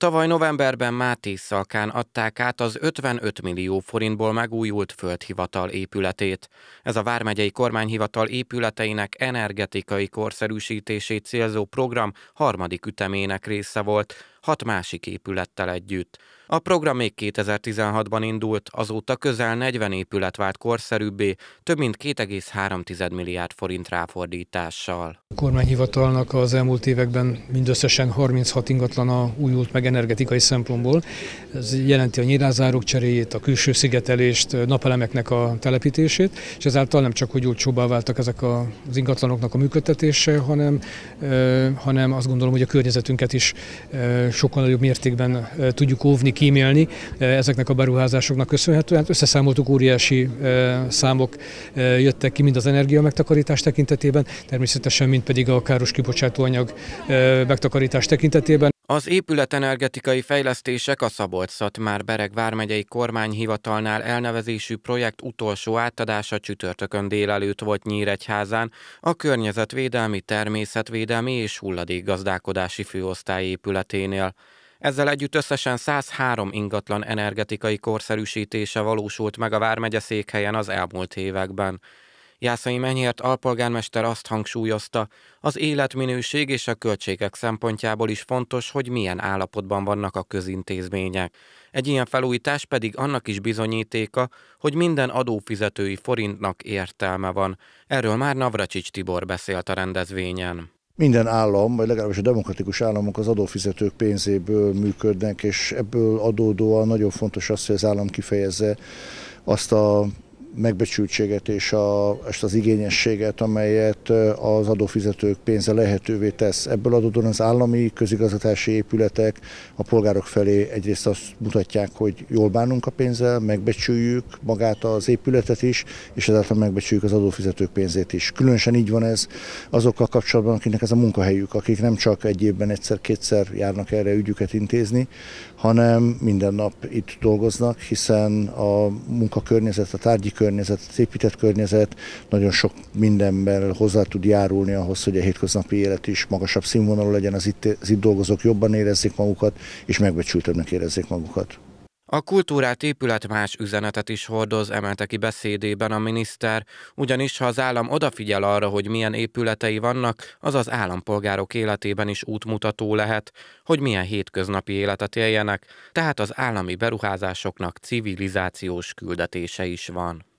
Tavaly novemberben Máté Szalkán adták át az 55 millió forintból megújult földhivatal épületét. Ez a Vármegyei Kormányhivatal épületeinek energetikai korszerűsítését célzó program harmadik ütemének része volt, hat másik épülettel együtt. A program még 2016-ban indult, azóta közel 40 épület vált korszerűbbé, több mint 2,3 milliárd forint ráfordítással. A kormányhivatalnak az elmúlt években mindösszesen 36 ingatlan a újult meg energetikai szempontból. Ez jelenti a nyírázárok cseréjét, a külső szigetelést, napelemeknek a telepítését, és ezáltal nem csak, hogy olcsóbbá váltak ezek az ingatlanoknak a működtetése, hanem, hanem azt gondolom, hogy a környezetünket is sokkal nagyobb mértékben tudjuk óvni, kímélni ezeknek a beruházásoknak köszönhetően. Hát összeszámoltuk óriási számok jöttek ki, mind az energia megtakarítás tekintetében, természetesen mind pedig a káros kibocsátóanyag megtakarítás tekintetében. Az épületenergetikai fejlesztések a szabolcs már Bereg vármegyei kormányhivatalnál elnevezésű projekt utolsó átadása csütörtökön délelőtt volt Nyíregyházán, a környezetvédelmi, természetvédelmi és hulladékgazdálkodási főosztály épületénél. Ezzel együtt összesen 103 ingatlan energetikai korszerűsítése valósult meg a vármegye székhelyen az elmúlt években. Jászai Menyért alpolgármester azt hangsúlyozta, az életminőség és a költségek szempontjából is fontos, hogy milyen állapotban vannak a közintézmények. Egy ilyen felújítás pedig annak is bizonyítéka, hogy minden adófizetői forintnak értelme van. Erről már Navracsics Tibor beszélt a rendezvényen minden állam, vagy legalábbis a demokratikus államok az adófizetők pénzéből működnek, és ebből adódóan nagyon fontos az, hogy az állam kifejezze azt a megbecsültséget és a, ezt az igényességet, amelyet az adófizetők pénze lehetővé tesz. Ebből adódóan az állami közigazgatási épületek a polgárok felé egyrészt azt mutatják, hogy jól bánunk a pénzzel, megbecsüljük magát az épületet is, és ezáltal megbecsüljük az adófizetők pénzét is. Különösen így van ez azokkal kapcsolatban, akiknek ez a munkahelyük, akik nem csak egy évben egyszer-kétszer járnak erre ügyüket intézni, hanem minden nap itt dolgoznak, hiszen a munkakörnyezet, a tárgyi környezet, az épített környezet nagyon sok mindenben hozzá tud járulni ahhoz, hogy a hétköznapi élet is magasabb színvonalú legyen, az itt, az itt dolgozók jobban érezzék magukat, és megbecsültebbnek érezzék magukat. A kultúrát épület más üzenetet is hordoz, emelte ki beszédében a miniszter, ugyanis ha az állam odafigyel arra, hogy milyen épületei vannak, az az állampolgárok életében is útmutató lehet, hogy milyen hétköznapi életet éljenek, tehát az állami beruházásoknak civilizációs küldetése is van.